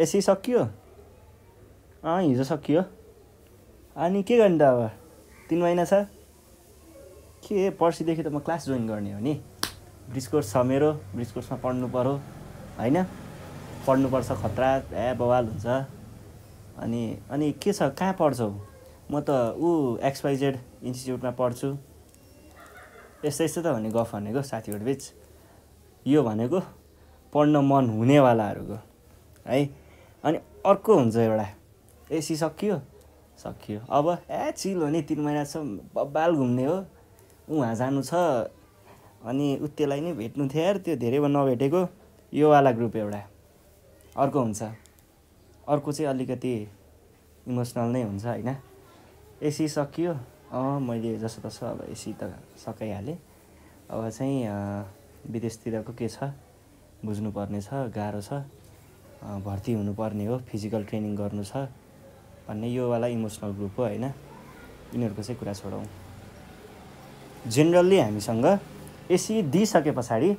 AC सकियो अँ हिजो सकियो अनि के गर्ने त अब तिन महिना छ के पर्सिदेखि त म क्लास जोइन गर्ने हो नि ब्रिज कोर्स छ मेरो ब्रिज कोर्समा पढ्नु पऱ्यो होइन पढ्नुपर्छ खतरा ए बवाल हुन्छ अनि अनि के छ कहाँ पढ्छौ म त ऊ एक्सपाइजेड इन्स्टिच्युटमा पढ्छु यस्तो यस्तो त भने गफ भनेको साथीहरू बिच यो भनेको पढ्न मन हुनेवालाहरूको है अर्को हुन्छ एउटा एसी सकियो सकियो अब ए चिल हो नि तिन महिनासम्म बब्बाल घुम्ने हो उहाँ जानु छ अनि उत्तेलाई नै भेट्नु थियो यार त्यो धेरै नभेटेको योवाला ग्रुप एउटा अर्को हुन्छ अर्को चाहिँ अलिकति इमोसनल नै हुन्छ होइन एसी सकियो अँ मैले जसो तसो अब एसी त सकाइहालेँ अब चाहिँ विदेशतिरको के छ बुझ्नुपर्ने छ गाह्रो छ भर्ती हुनुपर्ने हो फिजिकल ट्रेनिङ गर्नु छ भन्ने योवाला इमोसनल ग्रुप हो होइन यिनीहरूको चाहिँ कुरा छोडौँ जेनरल्ली हामीसँग एसी दिइसके पछाडि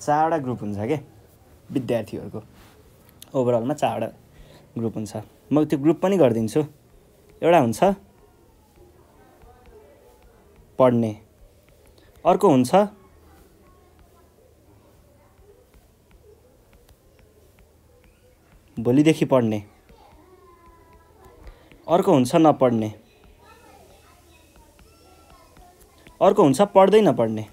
चारवटा ग्रुप हुन्छ क्या विद्यार्थीहरूको ओभरअलमा चारवटा ग्रुप हुन्छ म त्यो ग्रुप पनि गरिदिन्छु एउटा हुन्छ पढ्ने अर्को हुन्छ भोलिदेखि पढ्ने अर्को हुन्छ नपढ्ने अर्को हुन्छ पढ्दै नपढ्ने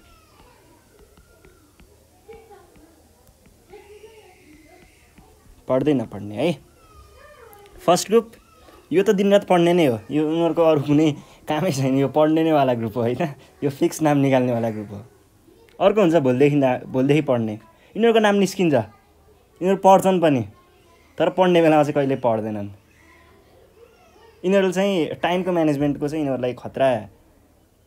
पढ्दै नपढ्ने है फर्स्ट ग्रुप यो त दिनरात पढ्ने नै हो यो उनीहरूको अरू कुनै कामै छैन यो पढ्ने नै वाला ग्रुप हो होइन यो फिक्स नाम निकाल्नेवाला ग्रुप हो अर्को हुन्छ भोलिदेखि भोलिदेखि पढ्ने यिनीहरूको नाम निस्किन्छ यिनीहरू पढ्छन् पनि तर पढ्ने बेलामा चाहिँ कहिले पढ्दैनन् यिनीहरू चाहिँ टाइमको म्यानेजमेन्टको चाहिँ यिनीहरूलाई खतरा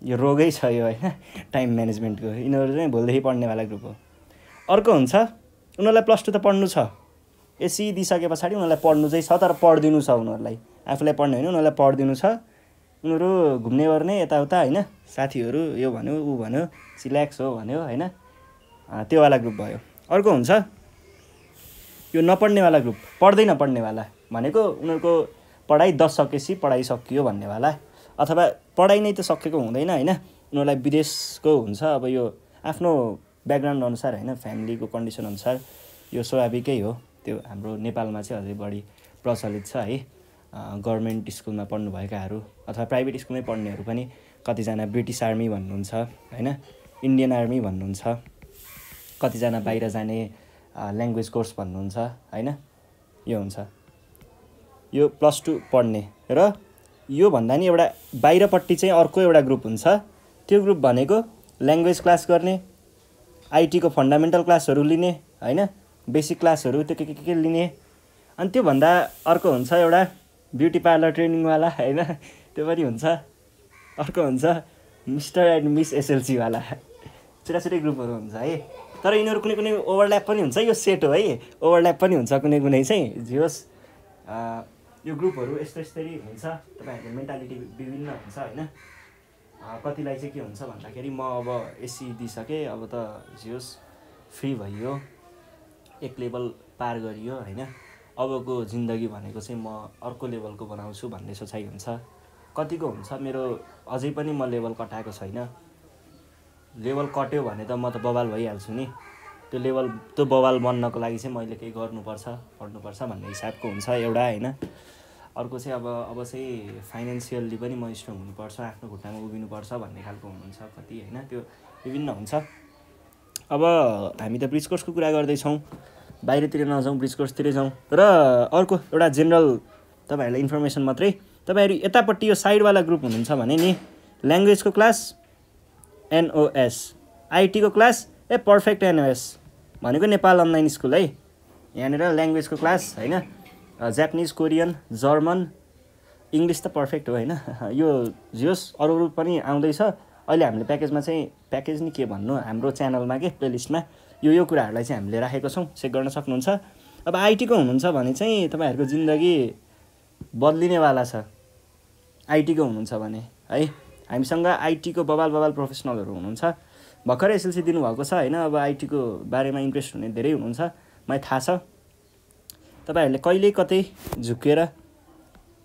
यो रोगै छ यो होइन टाइम म्यानेजमेन्टको यिनीहरू चाहिँ भोलिदेखि पढ्नेवाला ग्रुप हो अर्को हुन्छ उनीहरूलाई प्लस टू त पढ्नु छ एसी दिइसके पछाडि उनीहरूलाई पढ्नु चाहिँ छ तर पढिदिनु छ उनीहरूलाई आफूलाई पढ्ने होइन उनीहरूलाई पढिदिनु छ उनीहरू घुम्ने ओर्ने यताउता होइन साथीहरू यो भन्यो ऊ भन्यो सिल्याक्स हो भन्यो होइन त्योवाला ग्रुप भयो अर्को हुन्छ यो नपढ्नेवाला ग्रुप पढ्दै नपढ्नेवाला भनेको उनीहरूको पढाइ दस सकेपछि पढाइ सकियो भन्नेवाला अथवा पढाइ नै त सकेको हुँदैन होइन उनीहरूलाई विदेशको हुन्छ अब यो आफ्नो ब्याकग्राउन्ड अनुसार होइन फ्यामिलीको कन्डिसन अनुसार यो स्वाभाविकै हो त्यो हाम्रो नेपालमा चाहिँ अझै बढी प्रचलित छ है गभर्मेन्ट स्कुलमा पढ्नुभएकाहरू अथवा प्राइभेट स्कुलमै पढ्नेहरू पनि कतिजना ब्रिटिस आर्मी भन्नुहुन्छ होइन इन्डियन आर्मी भन्नुहुन्छ कतिजना बाहिर जाने ल्याङ्ग्वेज कोर्स भन्नुहुन्छ होइन यो हुन्छ यो प्लस टू पढ्ने र योभन्दा नि एउटा बाहिरपट्टि चाहिँ अर्को एउटा ग्रुप हुन्छ त्यो ग्रुप भनेको ल्याङ्ग्वेज क्लास गर्ने आइटीको फन्डामेन्टल क्लासहरू लिने होइन बेसिक क्लासहरू त्यो के के के लिने अनि त्योभन्दा अर्को हुन्छ एउटा ब्युटी पार्लर ट्रेनिङवाला होइन त्यो पनि हुन्छ अर्को हुन्छ मिस्टर एन्ड मिस एसएलसीवाला छुट्टा छुट्टै ग्रुपहरू हुन्छ है तर यिनीहरू कुनै कुनै ओभरल्याप पनि हुन्छ यो सेट हो है ओभरल्याप पनि हुन्छ कुनै कुनै चाहिँ जे होस् यो ग्रुपहरू यस्तो यस्तरी हुन्छ तपाईँहरूको मेन्टालिटी विभिन्न हुन्छ होइन कतिलाई चाहिँ के हुन्छ भन्दाखेरि म अब एसी दिइसकेँ अब त जे फ्री भइयो एक लेभल पार गरियो होइन अबको जिन्दगी भनेको चाहिँ म अर्को लेभलको बनाउँछु भन्ने सोचाइ हुन्छ कतिको हुन्छ मेरो अझै पनि म लेभल कटाएको छैन लेभल कट्यो भने त म त बवाल भइहाल्छु नि त्यो लेभल त्यो बवाल बन्नको लागि चाहिँ मैले केही गर्नुपर्छ पढ्नुपर्छ भन्ने हिसाबको हुन्छ एउटा होइन अर्को चाहिँ अब अब चाहिँ फाइनेन्सियल्ली पनि म स्ट्रङ हुनुपर्छ आफ्नो खुट्टामा उभिनुपर्छ भन्ने खालको हुनुहुन्छ कति होइन त्यो विभिन्न हुन्छ अब हामी त ब्रिज कोर्सको कुरा गर्दैछौँ बाहिरतिर नजाउँ ब्रिज कोर्सतिरै जाउँ र अर्को एउटा जेनरल तपाईँहरूलाई इन्फर्मेसन मात्रै तपाईँहरू यतापट्टि यो साइडवाला ग्रुप हुनुहुन्छ भने नि ल्याङ्ग्वेजको क्लास एनओएस आइटीको क्लास ए पर्फेक्ट एनओएस भनेको नेपाल अनलाइन स्कुल है यहाँनिर ल्याङ्ग्वेजको क्लास होइन जापानिज कोरियन जर्मन इङ्ग्लिस त पर्फेक्ट हो होइन यो जियोस् अरू अरू पनि आउँदैछ अहिले हामीले प्याकेजमा चाहिँ प्याकेज नि के भन्नु हाम्रो च्यानलमा के प्लेलिस्टमा यो यो कुराहरूलाई चाहिँ हामीले राखेको छौँ चेक गर्न सक्नुहुन्छ अब आइटीको हुनुहुन्छ भने चाहिँ तपाईँहरूको जिन्दगी बदलिनेवाला छ आइटीको हुनुहुन्छ भने है हामीसँग आइटीको बबाल बबाल प्रोफेसनलहरू हुनुहुन्छ भर्खरै एसएलसी दिनुभएको छ होइन अब आइटीको बारेमा इन्ट्रेस्ट हुने धेरै हुनुहुन्छ मलाई थाहा छ तपाईँहरूले कहिले कतै झुकेर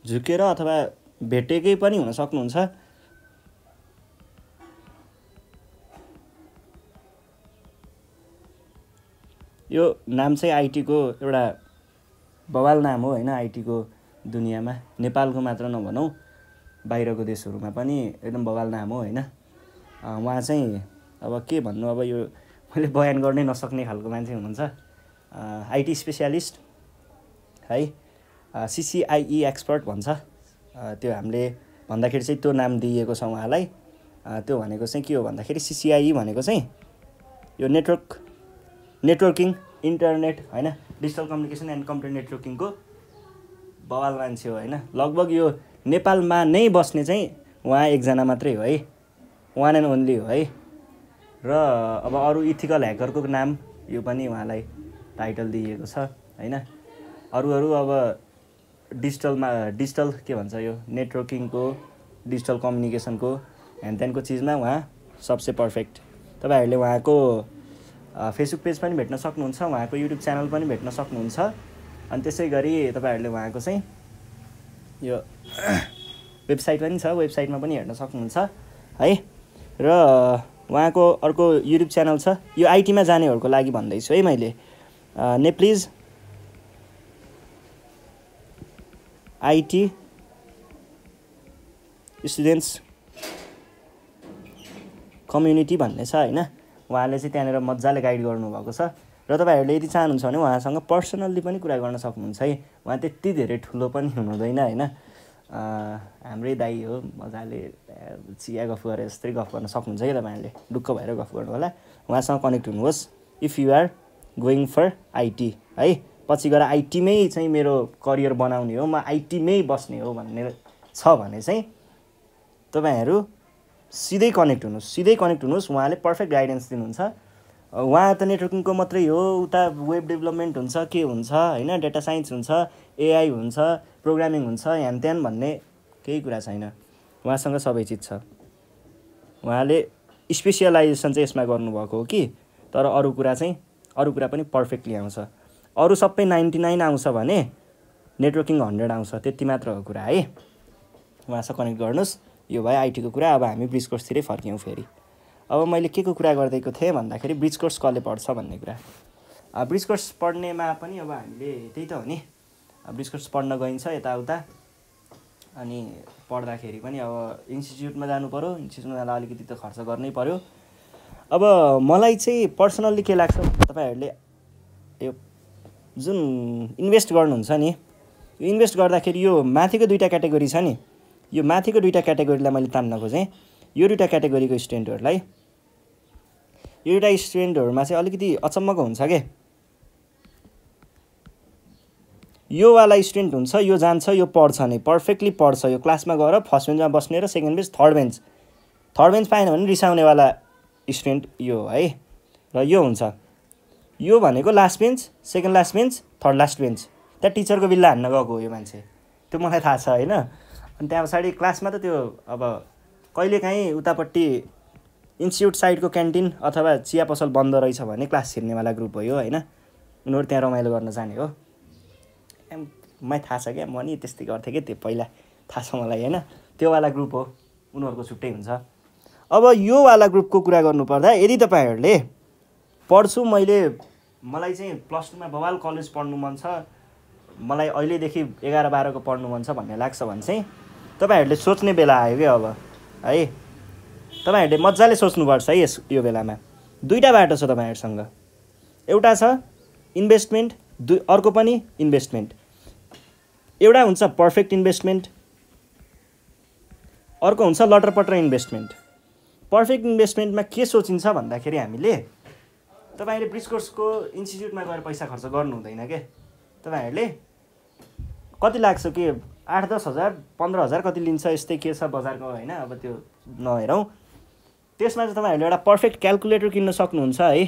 झुकेर अथवा भेटेकै पनि हुन सक्नुहुन्छ यो नाम चाहिँ आइटीको एउटा बवाल नाम हो होइन आइटीको दुनियाँमा नेपालको मात्र नभनौँ बाहिरको देशहरूमा पनि एकदम बगाल नाम हो होइन उहाँ चाहिँ अब के भन्नु अब यो मैले बयान गर्नै नसक्ने खालको मान्छे हुनुहुन्छ आइटी स्पेसियालिस्ट है सिसिआइई एक्सपर्ट भन्छ त्यो हामीले भन्दाखेरि चाहिँ त्यो नाम दिइएको छ उहाँलाई त्यो भनेको चाहिँ के हो भन्दाखेरि सिसिआई भनेको चाहिँ यो नेटवर्क नेटवर्किङ इन्टरनेट होइन डिजिटल कम्युनिकेसन एन्ड कम्प्युटर नेटवर्किङको बवाल मान्छे हो होइन लगभग यो नेपालमा नै बस्ने चाहिँ उहाँ एकजना मात्रै हो है वान एन्ड ओन्ली हो है र अब अरू इथिकल ह्याकरको नाम यो पनि उहाँलाई टाइटल दिइएको छ होइन अरू अरू अब डिजिटलमा डिजिटल के भन्छ यो नेटवर्किङको डिजिटल कम्युनिकेसनको ह्यान्ड त्यहाँको चिजमा उहाँ सबसे पर्फेक्ट तपाईँहरूले उहाँको फेसबुक पेज पनि भेट्न सक्नुहुन्छ उहाँको युट्युब च्यानल पनि भेट्न सक्नुहुन्छ अनि त्यसै गरी तपाईँहरूले उहाँको चाहिँ यो वेबसाइट पनि छ वेबसाइटमा पनि हेर्न सक्नुहुन्छ है र उहाँको अर्को युट्युब च्यानल छ यो आइटीमा जानेहरूको लागि भन्दैछु है मैले ने प्लिज आइटी स्टुडेन्ट्स कम्युनिटी भन्ने छ होइन उहाँले चाहिँ त्यहाँनिर मजाले गाइड गर्नुभएको छ र तपाईँहरूले यदि चाहनुहुन्छ भने उहाँसँग पर्सनल्ली पनि कुरा गर्न सक्नुहुन्छ है उहाँ त्यति धेरै ठुलो पनि हुनुहुँदैन होइन हाम्रै दाई हो मजाले चिया गफ गरेर यस्तै गफ गर्न सक्नुहुन्छ कि तपाईँहरूले ढुक्क भएर गफ गर्नु होला उहाँसँग कनेक्ट हुनुहोस् if you are going for IT है पछि गएर आइटीमै चाहिँ मेरो करियर बनाउने हो म आइटीमै बस्ने हो भन्ने छ भने चाहिँ तपाईँहरू सिधै कनेक्ट हुनुहोस् सिधै कनेक्ट हुनुहोस् उहाँले पर्फेक्ट गाइडेन्स दिनुहुन्छ उहाँ त नेटवर्किङको मात्रै हो उता वेब डेभलपमेन्ट हुन्छ के हुन्छ होइन डेटा साइन्स हुन्छ एआई हुन्छ प्रोग्रामिङ हुन्छ ह्यान त्यान भन्ने केही कुरा छैन उहाँसँग सबै चिज छ उहाँले स्पेसियलाइजेसन चाहिँ यसमा गर्नुभएको हो कि तर अरू कुरा चाहिँ अरू कुरा पनि पर्फेक्टली आउँछ अरू सबै नाइन्टी नाइन आउँछ भने नेटवर्किङ हन्ड्रेड आउँछ त्यति मात्र हो कुरा है उहाँसँग कनेक्ट गर्नुहोस् यो भयो आइटीको कुरा अब हामी ब्रिज कोर्सतिरै फर्क्यौँ फेरि अब मैले के को कुरा गरिदिएको थिएँ भन्दाखेरि ब्रिज कोर्स कसले पढ्छ भन्ने कुरा ब्रिज कोर्स पढ्नेमा पनि अब हामीले त्यही त हो नि ब्रिज कोर्स पढ्न गइन्छ यताउता अनि पढ्दाखेरि पनि अब इन्स्टिच्युटमा जानु पऱ्यो इन्स्टिच्युटमा जाँदा अलिकति त खर्च गर्नै पऱ्यो अब मलाई चाहिँ पर्सनल्ली के लाग्छ तपाईँहरूले यो जुन इन्भेस्ट गर्नुहुन्छ नि यो इन्भेस्ट गर्दाखेरि यो माथिको दुइटा क्याटेगोरी छ नि यो माथिको दुइटा क्याटेगोरीलाई मैले तान्न खोजेँ यो दुइटा क्याटेगोरीको स्टुडेन्टहरूलाई यो दुइटा स्टुडेन्टहरूमा चाहिँ अलिकति अचम्मको हुन्छ के योवाला स्टुडेन्ट हुन्छ यो जान्छ यो पढ्छ नै पर्फेक्टली पढ्छ यो क्लासमा गएर फर्स्ट बेन्चमा बस्ने र second bench third bench third bench पाएन भने रिसाउनेवाला स्टुडेन्ट यो हो है र यो हुन्छ यो भनेको last bench second last bench third last bench त्यहाँ टिचरको बिल्ला हान्न गएको हो यो मान्छे त्यो मलाई थाहा छ होइन अनि त्यहाँ पछाडि क्लासमा त त्यो अब कहिलेकाहीँ उतापट्टि इन्स्टिच्युट साइडको क्यान्टिन अथवा चिया पसल बन्द रहेछ भने क्लास छिर्नेवाला ग्रुप हो होइन उनीहरू त्यहाँ रमाइलो गर्न जाने हो मलाई थाहा छ क्या म नि त्यस्तै गर्थेँ क्या त्यो पहिला थाहा छ मलाई होइन त्योवाला ग्रुप हो उनीहरूको छुट्टै हुन्छ अब योवाला ग्रुपको कुरा गर्नुपर्दा यदि तपाईँहरूले पढ्छु मैले मलाई चाहिँ प्लस टूमा बवाल कलेज पढ्नु मन छ मलाई अहिलेदेखि एघार बाह्रको पढ्नु मन छ भन्ने लाग्छ भने चाहिँ तपाईँहरूले सोच्ने बेला आयो क्या अब है तपाईँहरूले मजाले सोच्नुपर्छ है यस यो बेलामा दुईवटा बाटो छ तपाईँहरूसँग एउटा छ इन्भेस्टमेन्ट दु अर्को पनि इन्भेस्टमेन्ट एउटा हुन्छ पर्फेक्ट इन्भेस्टमेन्ट अर्को हुन्छ लटरपटर इन्भेस्टमेन्ट पर्फेक्ट इन्भेस्टमेन्टमा के सोचिन्छ भन्दाखेरि हामीले तपाईँहरूले ब्रिसकोर्सको इन्स्टिच्युटमा गएर पैसा खर्च गर्नु हुँदैन क्या तपाईँहरूले कति लाग्छ के आठ दस हजार पन्ध्र हजार कति लिन्छ यस्तै के छ बजारको होइन अब त्यो नहेरौँ त्यसमा चाहिँ तपाईँहरूले एउटा पर्फेक्ट क्यालकुलेटर किन्न सक्नुहुन्छ है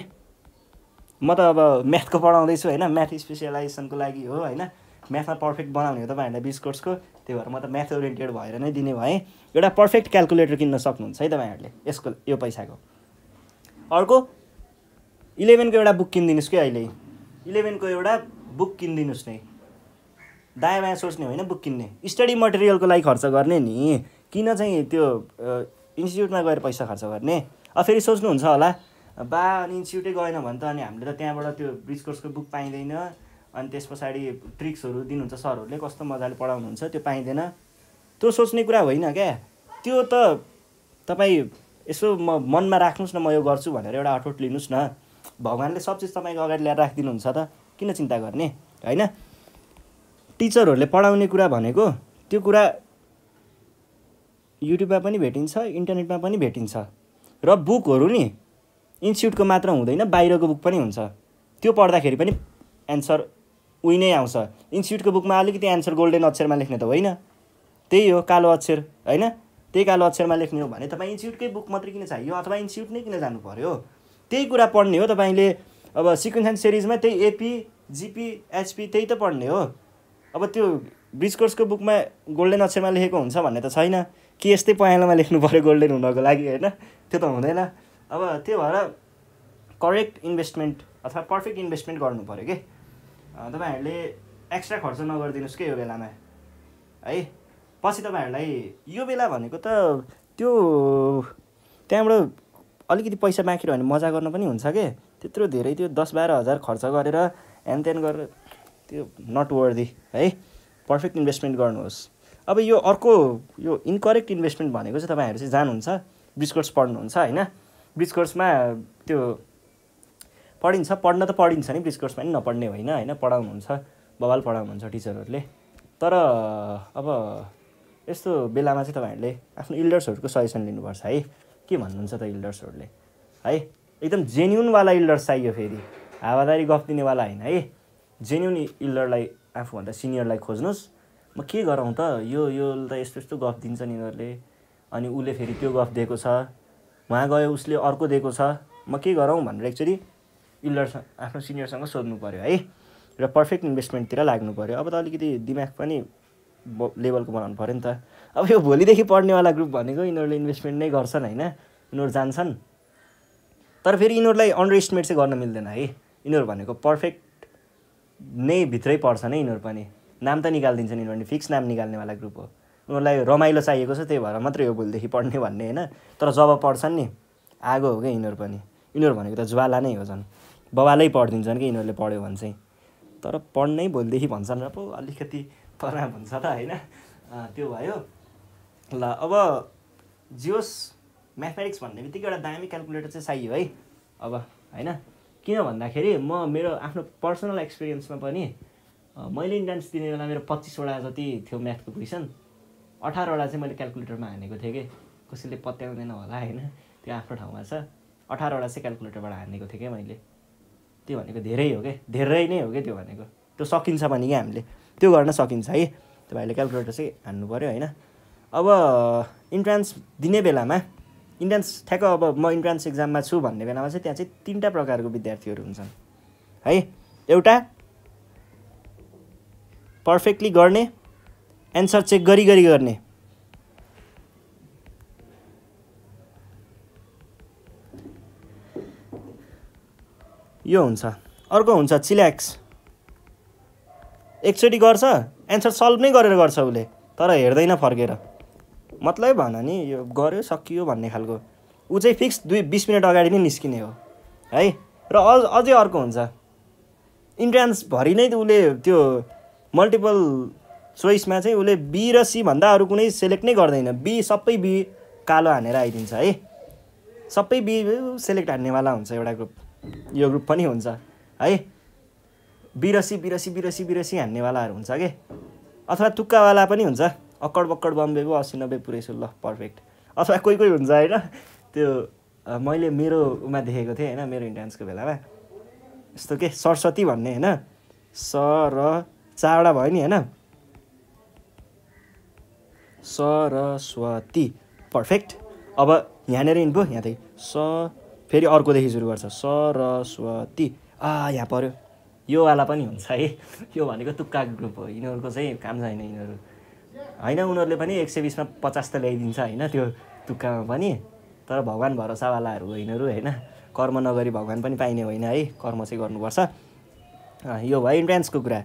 म त अब म्याथको पढाउँदैछु होइन म्याथ स्पेसियलाइजेसनको लागि हो होइन म्याथमा पर्फेक्ट बनाउने हो तपाईँहरूलाई बिस कोर्सको त्यही भएर म त म्याथ ओरिएन्टेड भएर नै दिने भएँ एउटा पर्फेक्ट क्यालकुलेटर किन्न सक्नुहुन्छ है तपाईँहरूले यसको यो पैसाको अर्को इलेभेनको एउटा बुक किनिदिनुहोस् कि अहिले इलेभेनको एउटा बुक किनिदिनुहोस् नै दायाँ बायाँ सोच्ने होइन बुक किन्ने स्टडी मटेरियलको लागि खर्च गर्ने नि किन चाहिँ त्यो इन्स्टिच्युटमा गएर पैसा खर्च गर्ने अब फेरि सोच्नुहुन्छ होला बा अनि इन्स्टिच्युटै गएन भने त अनि हामीले त त्यहाँबाट त्यो ब्रिज कोर्सको बुक पाइँदैन अनि त्यस पछाडि ट्रिक्सहरू दिनुहुन्छ सरहरूले कस्तो मजाले पढाउनुहुन्छ त्यो पाइँदैन त्यो सोच्ने कुरा होइन क्या त्यो त तपाईँ यसो म मनमा राख्नुहोस् न म यो गर्छु भनेर एउटा अठोट लिनुहोस् न भगवान्ले सब चिज तपाईँको अगाडि ल्याएर राखिदिनुहुन्छ त किन चिन्ता गर्ने होइन टिचरहरूले पढाउने कुरा भनेको त्यो कुरा युट्युबमा पनि भेटिन्छ इन्टरनेटमा पनि भेटिन्छ र बुकहरू नि इन्स्टिट्युटको मात्र हुँदैन बाहिरको बुक पनि हुन्छ त्यो पढ्दाखेरि पनि एन्सर उही नै आउँछ इन्स्टिट्युटको बुकमा अलिकति एन्सर गोल्डेन अक्षरमा लेख्ने त होइन त्यही हो कालो अक्षर होइन त्यही कालो अक्षरमा लेख्ने हो भने तपाईँ इन्स्टिट्युटकै बुक मात्रै किन चाहियो अथवा इन्स्टिट्युट नै किन जानु पऱ्यो त्यही कुरा पढ्ने हो तपाईँले अब सिक्वेन्स एन्ड सिरिजमा त्यही एपी जिपी एचपी त्यही त पढ्ने हो अब त्यो ब्रिज कोर्सको बुकमा गोल्डेन अक्षरमा लेखेको हुन्छ भन्ने त छैन कि यस्तै पहेँलोमा लेख्नु पऱ्यो गोल्डेन हुनको लागि होइन त्यो त हुँदैन अब त्यो भएर करेक्ट इन्भेस्टमेन्ट अथवा पर्फेक्ट इन्भेस्टमेन्ट गर्नु पऱ्यो कि तपाईँहरूले एक्स्ट्रा खर्च नगरिदिनुहोस् कि यो बेलामा है पछि तपाईँहरूलाई यो बेला भनेको त त्यो त्यहाँबाट अलिकति पैसा बाँकी रह्यो भने मजा गर्न पनि हुन्छ कि त्यत्रो धेरै त्यो दस बाह्र हजार खर्च गरेर हेनतेन गरेर त्यो नट वर्दी है पर्फेक्ट इन्भेस्टमेन्ट गर्नुहोस् अब यो अर्को यो इन्करेक्ट इन्भेस्टमेन्ट भनेको चाहिँ तपाईँहरू चाहिँ जानुहुन्छ ब्रिज कोर्स पढ्नुहुन्छ होइन ब्रिज कोर्समा त्यो पढिन्छ पढ्न त पढिन्छ नि ब्रिज कोर्समा नि नपढ्ने होइन होइन पढाउनुहुन्छ बबाल पढाउनुहुन्छ टिचरहरूले तर अब यस्तो बेलामा चाहिँ तपाईँहरूले आफ्नो इल्डर्सहरूको सजेसन लिनुपर्छ है के भन्नुहुन्छ त इल्डर्सहरूले है एकदम जेन्युनवाला इल्डर्स चाहियो फेरि हावादारी गफ दिनेवाला होइन है जेन्युन इल्डरलाई आफूभन्दा सिनियरलाई खोज्नुहोस् म के गरौँ त यो यो त यस्तो यस्तो गफ दिन्छ नि यिनीहरूले अनि उसले फेरि त्यो गफ दिएको छ उहाँ गयो उसले अर्को दिएको छ म के गरौँ भनेर एक्चुली इल्डरसँग आफ्नो सिनियरसँग सोध्नु पऱ्यो है र पर्फेक्ट इन्भेस्टमेन्टतिर लाग्नु पऱ्यो अब त अलिकति दिमाग पनि लेभलको बनाउनु पऱ्यो नि त अब यो भोलिदेखि पढ्नेवाला ग्रुप भनेको यिनीहरूले इन्भेस्टमेन्ट नै गर्छन् होइन यिनीहरू जान्छन् तर फेरि यिनीहरूलाई अन्डर इस्टिमेट चाहिँ गर्न मिल्दैन है यिनीहरू भनेको पर्फेक्ट नै भित्रै पर्छ नै यिनीहरू पनि नाम त निकालिदिन्छन् यिनीहरू फिक्स नाम निकाल्नेवाला ग्रुप हो उनीहरूलाई रमाइलो चाहिएको छ त्यही भएर मात्रै हो भोलिदेखि पढ्ने भन्ने होइन तर जब पढ्छन् नि आगो हो क्या यिनीहरू पनि यिनीहरू भनेको त ज्वाला नै हो झन् बबालै पढिदिन्छन् कि यिनीहरूले पढ्यो भने चाहिँ तर पढ्नै भोलिदेखि भन्छन् र पो अलिकति तराब हुन्छ त होइन त्यो भयो ल अब जियोस् म्याथमेटिक्स भन्ने बित्तिकै एउटा दामी क्यालकुलेटर चाहिँ चाहियो है अब होइन किन भन्दाखेरि म मेरो आफ्नो पर्सनल एक्सपिरियन्समा पनि मैले इन्ट्रान्स दिने बेला मेरो पच्चिसवटा जति थियो म्याथको क्वेसन अठारवटा चाहिँ मैले क्यालकुलेटरमा हानेको थिएँ कि कसैले पत्याउँदैन होला होइन त्यो आफ्नो ठाउँमा छ अठारवटा चाहिँ क्यालकुलेटरबाट हानेको थिएँ क्या मैले त्यो भनेको धेरै हो क्या धेरै नै हो क्या त्यो भनेको त्यो सकिन्छ भने क्या हामीले त्यो गर्न सकिन्छ है तपाईँहरूले क्यालकुलेटर चाहिँ हान्नु पऱ्यो होइन अब इन्ट्रान्स दिने बेलामा इन्ट्रान्स ठ्याक्क अब म इन्ट्रान्स एक्जाममा छु भन्ने बेलामा चाहिँ त्यहाँ चाहिँ तिनवटा प्रकारको विद्यार्थीहरू हुन्छन् है एउटा पर्फेक्टली गर्ने एन्सर चेक गरी गरी गर्ने यो हुन्छ अर्को हुन्छ चिल्याक्स एकचोटि गर्छ एन्सर सल्भ नै गरेर गर्छ उसले तर हेर्दैन फर्केर मतलब भन नि यो गऱ्यो सकियो भन्ने खालको ऊ चाहिँ फिक्स दुई बिस मिनट अगाडि नै निस्किने हो है र अझ अझै अर्को हुन्छ इन्ट्रान्स भरि नै उसले त्यो मल्टिपल चोइसमा चाहिँ उसले बी र सी भन्दा अरू कुनै सेलेक्ट नै गर्दैन बी सबै बी कालो हानेर आइदिन्छ है सबै बी सेलेक्ट हान्नेवाला हुन्छ एउटा ग्रुप यो ग्रुप पनि हुन्छ है बिरसी बिरसी बिरसी बिरसी हान्नेवालाहरू हुन्छ कि अथवा तुक्कावाला पनि हुन्छ अक्कड बक्कड बम्बे पो असी नब्बे पुऱ्याइसु ल पर्फेक्ट अथवा कोही कोही हुन्छ होइन त्यो मैले मेरो उमा देखेको थिएँ होइन मेरो इन्ट्रान्सको बेलामा यस्तो के सरस्वती भन्ने होइन स र चारवटा भयो नि होइन सरस्वती पर्फेक्ट अब यहाँनिर इन्पो यहाँदेखि स फेरि अर्कोदेखि सुरु गर्छ सरस्वती आ यहाँ पऱ्यो योवाला पनि हुन्छ है यो भनेको तुक्का ग्रुप हो यिनीहरूको चाहिँ काम छैन यिनीहरू होइन उनीहरूले पनि एक सय बिसमा पचास त ल्याइदिन्छ होइन त्यो तुक्कामा पनि तर भगवान् भरोसावालाहरू होइनहरू होइन कर्म नगरी भगवान् पनि पाइने होइन है कर्म चाहिँ गर्नुपर्छ यो भयो इन्ट्रान्सको कुरा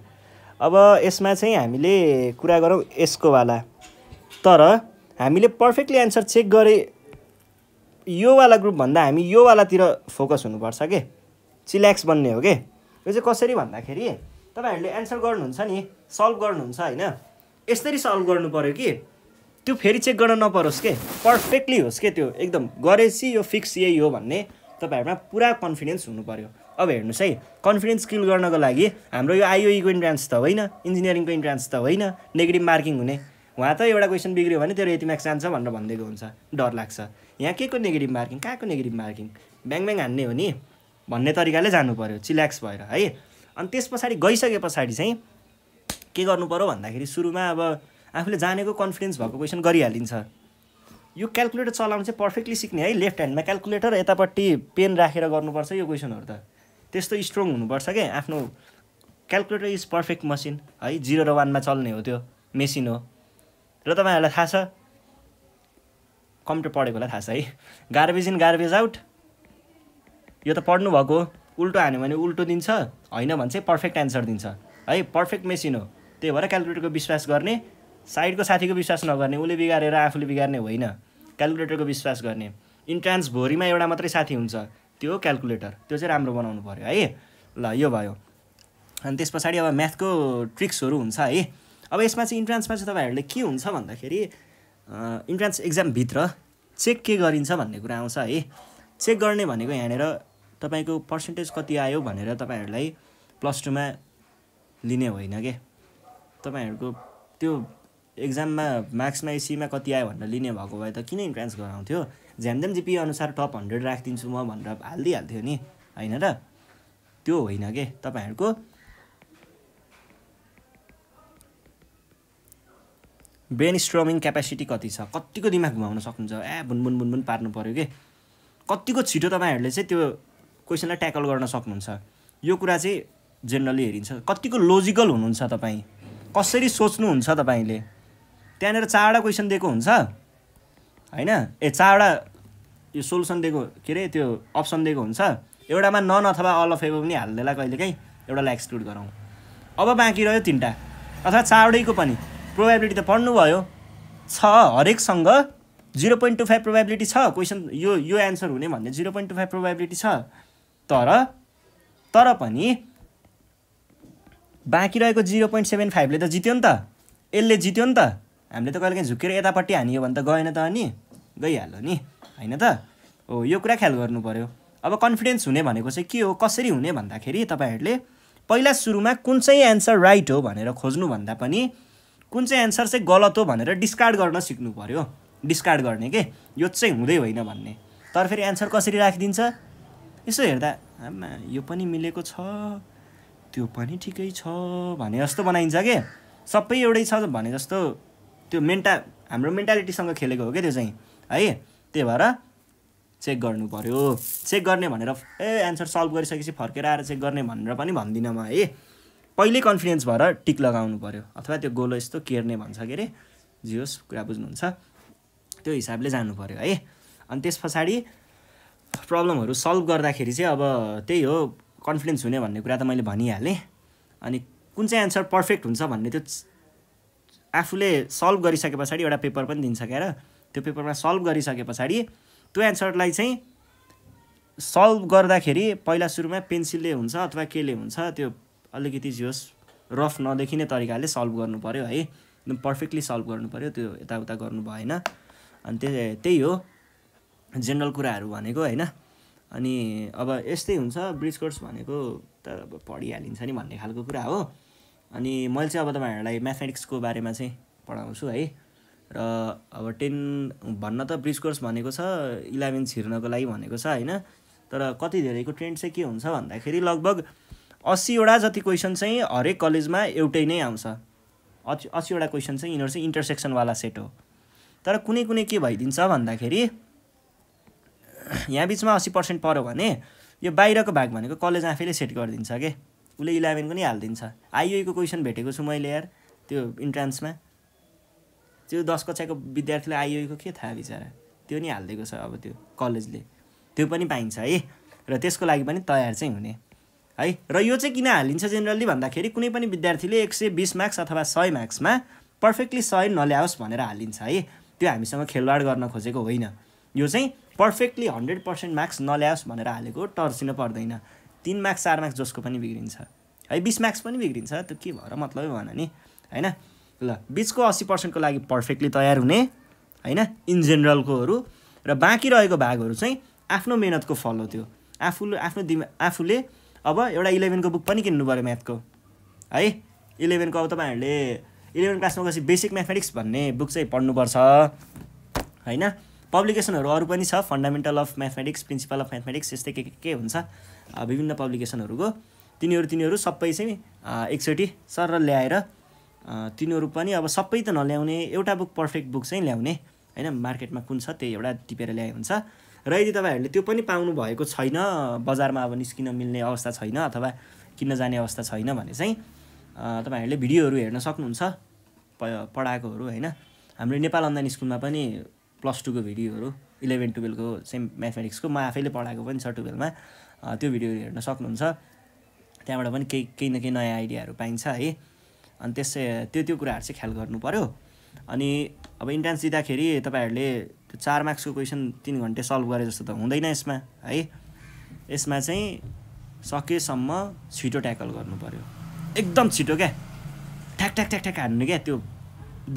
अब यसमा चाहिँ हामीले कुरा गरौँ यसकोवाला तर हामीले पर्फेक्टली एन्सर चेक गरे योवाला ग्रुपभन्दा हामी योवालातिर फोकस हुनुपर्छ के चिल्याक्स बन्ने हो के यो चाहिँ कसरी भन्दाखेरि तपाईँहरूले एन्सर गर्नुहुन्छ नि सल्भ गर्नुहुन्छ होइन यसरी सल्भ गर्नु पऱ्यो कि त्यो फेरि चेक गर्न नपरोस् के पर्फेक्टली होस् के त्यो एकदम गरेपछि यो फिक्स यही हो भन्ने तपाईँहरूमा पुरा कन्फिडेन्स हुनु पऱ्यो अब हेर्नुहोस् है कन्फिडेन्स किल गर्नको लागि हाम्रो यो आइओईको e इन्ट्रान्स त होइन इन्जिनियरिङको इन्ट्रान्स त होइन नेगेटिभ मार्किङ हुने उहाँ त एउटा क्वेसन बिग्रियो भने तेरो यति म्याक्स जान्छ भनेर भनिदिएको हुन्छ डर लाग्छ यहाँ के को नेगेटिभ मार्किङ कहाँको नेगेटिभ मार्किङ ब्याङ ब्याङ हान्ने हो नि भन्ने तरिकाले जानु पऱ्यो चिल्याक्स भएर है अनि त्यस पछाडि गइसके पछाडि चाहिँ के गर्नु पऱ्यो भन्दाखेरि सुरुमा अब आफूले जानेको कन्फिडेन्स भएको क्वेसन गरिहालिन्छ यो क्यालकुलेटर चलाउनु चाहिँ पर्फेक्टली सिक्ने है लेफ्ट ह्यान्डमा क्यालकुलेटर यतापट्टि पेन राखेर गर्नुपर्छ यो क्वेसनहरू त त्यस्तो स्ट्रङ हुनुपर्छ क्या आफ्नो क्यालकुलेटर इज पर्फेक्ट मसिन है जिरो र वानमा चल्ने हो त्यो मेसिन हो र तपाईँहरूलाई थाहा छ कम्प्युटर पढेकोलाई थाहा छ है गार्बेज इन गार्बेज आउट यो त पढ्नुभएको उल्टो हान्यो भने उल्टो दिन्छ होइन भने चाहिँ पर्फेक्ट एन्सर दिन्छ है पर्फेक्ट मेसिन हो त्यही भएर क्यालकुलेटरको विश्वास गर्ने साइडको साथीको विश्वास नगर्ने उसले बिगारेर आफूले बिगार्ने होइन क्यालकुलेटरको विश्वास गर्ने इन्ट्रान्स भोरीमा एउटा मात्रै साथी हुन्छ त्यो क्यालकुलेटर त्यो चाहिँ राम्रो बनाउनु पऱ्यो है ल यो भयो अनि त्यस पछाडि अब म्याथको ट्रिक्सहरू हुन्छ है अब यसमा चाहिँ इन्ट्रान्समा चाहिँ तपाईँहरूले के हुन्छ भन्दाखेरि इन्ट्रान्स एक्जामभित्र चेक के गरिन्छ भन्ने कुरा आउँछ है चेक गर्ने भनेको यहाँनिर तपाईँको पर्सेन्टेज कति आयो भनेर तपाईँहरूलाई प्लस टूमा लिने होइन के तपाईँहरूको त्यो एक्जाममा मार्क्समा एसीमा कति आयो भनेर लिने भएको भए त किन इन्ट्रान्स गराउँथ्यो झ्यामझ्याम जिपी e अनुसार टप हन्ड्रेड राखिदिन्छु म भनेर हालिदिइहाल्थ्यो नि होइन र त्यो होइन के तपाईँहरूको ब्रेन स्ट्रमिङ क्यापेसिटी कति छ कतिको दिमाग घुमाउन सक्नुहुन्छ ए बुनबुन बुनबुन पार्नु पऱ्यो कि कतिको छिटो तपाईँहरूले चाहिँ त्यो क्वेसनलाई ट्याकल गर्न सक्नुहुन्छ यो कुरा चाहिँ जेनरली हेरिन्छ कतिको लोजिकल हुनुहुन्छ तपाईँ कसरी सोच्नुहुन्छ तपाईँले त्यहाँनिर चारवटा क्वेसन दिएको हुन्छ होइन ए चारवटा यो सोल्युसन दिएको के अरे त्यो अप्सन दिएको हुन्छ एउटामा नन अथवा अल अफ एभ पनि हालिदिएला कहिलेकाहीँ एउटालाई एक्सक्लुड गरौँ अब बाँकी रह्यो तिनवटा अथवा चारवटैको पनि प्रोभाबिलिटी त पढ्नुभयो छ हरेकसँग zero point two five probability छ क्वेसन यो यो एन्सर हुने भन्ने zero point two five probability छ तर तर पनि बाँकी रहेको जिरो पोइन्ट सेभेन फाइभले त जित्यो नि त यसले जित्यो नि त हामीले त कहिलेकाहीँ झुकेर यतापट्टि हानियो भने त गएन त अनि गइहाल्यो नि होइन त हो यो कुरा ख्याल गर्नु पऱ्यो अब कन्फिडेन्स हुने भनेको चाहिँ के हो कसरी हुने भन्दाखेरि तपाईँहरूले पहिला सुरुमा कुन चाहिँ एन्सर राइट हो भनेर खोज्नुभन्दा पनि कुन चाहिँ एन्सर चाहिँ गलत हो भनेर डिस्कार्ड गर्न सिक्नु पऱ्यो डिस्कार्ड गर्ने के यो चाहिँ हुँदै होइन भन्ने तर फेरि एन्सर कसरी राखिदिन्छ यसो हेर्दा आमा यो पनि मिलेको छ त्यो पनि ठिकै छ भने जस्तो बनाइन्छ के सबै एउटै छ भने जस्तो त्यो मेन्टा हाम्रो मेन्टालिटीसँग खेलेको हो क्या त्यो चाहिँ है त्यही भएर चेक गर्नु पऱ्यो चेक गर्ने भनेर ए एन्सर सल्भ गरिसकेपछि फर्केर आएर चेक गर्ने भनेर पनि भन्दिनँ म है पहिल्यै कन्फिडेन्स भएर टिक लगाउनु पऱ्यो अथवा त्यो गोलो यस्तो केर्ने भन्छ के अरे जे कुरा बुझ्नुहुन्छ त्यो हिसाबले जानु पऱ्यो है अनि त्यस पछाडि प्रब्लमहरू सल्भ गर्दाखेरि चाहिँ अब त्यही हो कन्फिडेन्स हुने भन्ने कुरा त मैले भनिहालेँ अनि कुन चाहिँ एन्सर पर्फेक्ट हुन्छ भन्ने त्यो आफूले सल्भ गरिसके पछाडि एउटा पेपर पनि दिन्छ क्या र त्यो पेपरमा सल्भ गरिसके पछाडि त्यो एन्सरलाई चाहिँ सल्भ गर्दाखेरि पहिला सुरुमा पेन्सिलले हुन्छ अथवा केले हुन्छ त्यो अलिकति होस् रफ नदेखिने तरिकाले सल्भ गर्नु पऱ्यो है एकदम पर्फेक्टली सल्भ गर्नु पऱ्यो त्यो यताउता गर्नु भएन अनि त्यही हो जेनरल कुराहरू भनेको होइन अनि अब यस्तै हुन्छ ब्रिज कोर्स भनेको त अब पढिहालिन्छ नि भन्ने खालको कुरा हो अनि मैले चाहिँ अब तपाईँहरूलाई म्याथमेटिक्सको बारेमा चाहिँ पढाउँछु है र अब टेन भन्न त ब्रिज कोर्स भनेको छ इलेभेन छिर्नको लागि भनेको छ होइन तर कति धेरैको ट्रेन्ड चाहिँ के हुन्छ भन्दाखेरि लगभग अस्सीवटा जति क्वेसन चाहिँ हरेक कलेजमा एउटै नै आउँछ असी अस्सीवटा क्वेसन चाहिँ यिनीहरू चाहिँ इन्टरसेक्सनवाला सेट हो तर कुनै कुनै के भइदिन्छ भन्दाखेरि यहाँ बिचमा अस्सी पर्सेन्ट पऱ्यो भने यो बाहिरको भाग भनेको कलेज आफैले सेट गरिदिन्छ के उसले इलेभेनको नि हालिदिन्छ आइयुको क्वेसन भेटेको छु मैले यार त्यो इन्ट्रान्समा त्यो दस कक्षाको विद्यार्थीलाई आइयुको के थाहा बिचरा त्यो नि हालिदिएको छ अब त्यो कलेजले त्यो पनि पाइन्छ है र त्यसको लागि पनि तयार चाहिँ हुने है र यो चाहिँ किन हालिन्छ जेनरली भन्दाखेरि कुनै पनि विद्यार्थीले एक सय बिस मार्क्स अथवा सय मार्क्समा पर्फेक्टली सय नल्याओस् भनेर हालिन्छ है त्यो हामीसँग खेलवाड गर्न खोजेको होइन यो चाहिँ पर्फेक्टली हन्ड्रेड पर्सेन्ट मार्क्स नल्याओस् भनेर हालेको टर्सिन पर्दैन तिन मार्क्स चार मार्क्स जसको पनि बिग्रिन्छ है बिस मार्क्स पनि बिग्रिन्छ त्यो के भएर मतलबै भन नि होइन ल बिचको अस्सी पर्सेन्टको लागि पर्फेक्टली तयार हुने होइन इन जेनरलकोहरू र बाँकी रहेको भागहरू चाहिँ आफ्नो मेहनतको फल हो त्यो आफूले आफ्नो दिमा आफूले अब एउटा इलेभेनको बुक पनि किन्नु पऱ्यो म्याथको है इलेभेनको अब तपाईँहरूले इलेभेन क्लासमा गएपछि बेसिक म्याथमेटिक्स भन्ने बुक चाहिँ पढ्नुपर्छ होइन पब्लिकेसनहरू अरू पनि छ fundamental of mathematics principle of mathematics यस्तै के के हुन्छ विभिन्न पब्लिकेसनहरूको तिनीहरू तिनीहरू सबै चाहिँ एकचोटि सर ल्याएर तिनीहरू पनि अब सबै त नल्याउने एउटा बुक पर्फेक्ट बुक चाहिँ ल्याउने होइन मार्केटमा कुन छ त्यही एउटा टिपेर ल्याए हुन्छ र यदि तपाईँहरूले त्यो पनि पाउनु भएको छैन बजारमा अब निस्किन मिल्ने अवस्था छैन अथवा किन्न जाने अवस्था छैन भने चाहिँ तपाईँहरूले भिडियोहरू हेर्न सक्नुहुन्छ प पढाएकोहरू होइन हाम्रो नेपाल अनलाइन स्कुलमा पनि प्लस टूको भिडियोहरू इलेभेन टुवेल्भको सेम म्याथमेटिक्सको म आफैले पढाएको पनि छ टुवेल्भमा त्यो भिडियो हेर्न सक्नुहुन्छ त्यहाँबाट पनि केही केही न केही नयाँ आइडियाहरू पाइन्छ है अनि त्यसै त्यो त्यो कुराहरू चाहिँ ख्याल गर्नु पऱ्यो अनि अब इन्ट्रान्स दिँदाखेरि तपाईँहरूले त्यो चार मार्क्सको क्वेसन तिन घन्टे सल्भ गरे जस्तो त हुँदैन यसमा है यसमा चाहिँ सकेसम्म छिटो ट्याकल गर्नु पऱ्यो एकदम छिटो क्या ठ्याक ठ्याक ठ्याक ठ्याक हान्नु क्या त्यो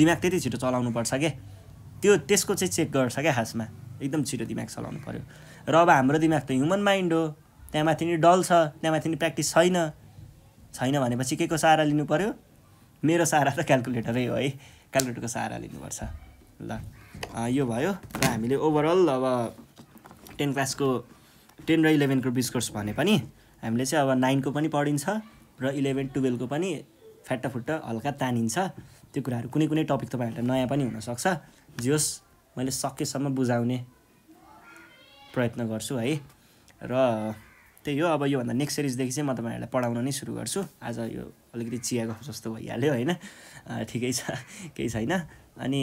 दिमाग त्यति छिटो चलाउनु पर्छ क्या त्यो त्यसको चाहिँ चेक गर्छ क्या खासमा एकदम छिटो दिमाग चलाउनु पऱ्यो र अब हाम्रो दिमाग त ह्युमन माइन्ड हो त्यहाँ माथि नि डल छ त्यहाँ माथि नि प्र्याक्टिस छैन छैन भनेपछि के को सहारा लिनु पऱ्यो मेरो सहारा त क्यालकुलेटरै हो है क्यालकुलेटरको सहारा लिनुपर्छ ल यो भयो र हामीले ओभरअल अब टेन क्लासको टेन र इलेभेनको डिस्कोर्स भने पनि हामीले चाहिँ अब नाइनको पनि पढिन्छ र इलेभेन टुवेल्भको पनि फ्याट्टाफुट्टा हल्का तानिन्छ त्यो कुराहरू कुनै कुनै टपिक तपाईँहरूलाई नयाँ पनि हुनसक्छ जियोस् मैले सकेसम्म बुझाउने प्रयत्न गर्छु है र त्यही हो अब योभन्दा नेक्स्ट सिरिजदेखि चाहिँ म तपाईँहरूलाई पढाउन नै सुरु गर्छु आज यो अलिकति चियाको जस्तो भइहाल्यो होइन ठिकै छ केही छैन अनि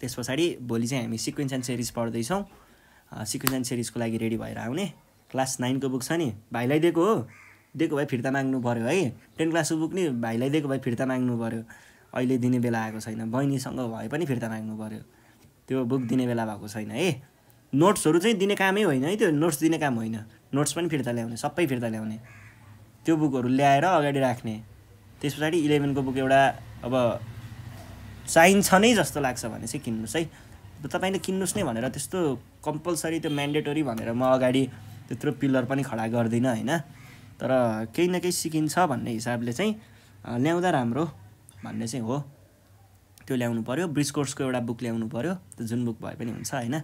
त्यस पछाडि भोलि चाहिँ हामी सिक्वेन्स एन्ड सिरिज पढ्दैछौँ सिक्वेन्स एन्ड सिरिजको लागि रेडी भएर आउने क्लास नाइनको बुक छ नि भाइलाई दिएको हो दिएको भए फिर्ता माग्नु पऱ्यो है टेन क्लासको बुक नि भाइलाई दिएको भए फिर्ता माग्नु पऱ्यो अहिले दिने बेला आएको छैन बहिनीसँग भए पनि फिर्ता माग्नु पऱ्यो त्यो बुक दिने बेला भएको छैन है नोट्सहरू चाहिँ दिने कामै होइन है त्यो नोट्स दिने काम होइन नोट्स पनि फिर्ता ल्याउने सबै फिर्ता ल्याउने त्यो बुकहरू ल्याएर अगाडि राख्ने त्यस पछाडि इलेभेनको बुक एउटा अब चाहिन्छ नै जस्तो लाग्छ भने चाहिँ किन्नुहोस् है तपाईँले किन्नुहोस् नै भनेर त्यस्तो कम्पलसरी त्यो म्यान्डेटरी भनेर म अगाडि त्यत्रो पिल्लर पनि खडा गर्दिनँ होइन तर केही न केही सिकिन्छ भन्ने हिसाबले चाहिँ ल्याउँदा राम्रो भन्ने चाहिँ हो त्यो ल्याउनु पऱ्यो ब्रिज कोर्सको एउटा बुक ल्याउनु पऱ्यो त्यो जुन बुक भए पनि हुन्छ होइन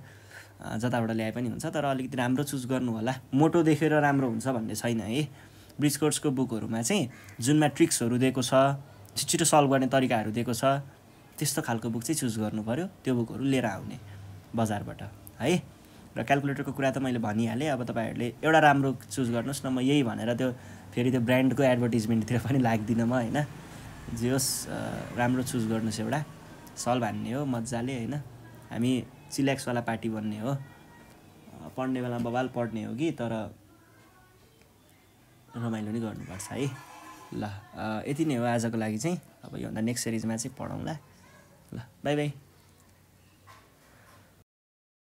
जताबाट ल्याए पनि हुन्छ तर अलिकति राम्रो चुज गर्नु होला मोटो देखेर राम्रो हुन्छ भन्ने छैन है ब्रिज कोर्सको बुकहरूमा चाहिँ जुनमा ट्रिक्सहरू दिएको छ छिटो छिटो सल्भ गर्ने तरिकाहरू दिएको छ त्यस्तो खालको बुक चाहिँ चुज गर्नु पऱ्यो त्यो बुकहरू लिएर आउने बजारबाट है र क्यालकुलेटरको कुरा त मैले भनिहालेँ अब तपाईँहरूले एउटा राम्रो चुज गर्नुहोस् न म यही भनेर त्यो फेरि त्यो ब्रान्डको एडभर्टिजमेन्टतिर पनि लाग्दिनँ म होइन जे होस् राम्रो चुज गर्नुहोस् एउटा सल हान्ने हो मजाले होइन हामी चिल्याक्सवाला पार्टी भन्ने हो पढ्ने बेलामा बबाल पढ्ने हो कि तर रमाइलो नै गर्नुपर्छ है ल यति नै हो आजको लागि चाहिँ अब योभन्दा नेक्स्ट सिरिजमा चाहिँ पढौँला ल बाई बाई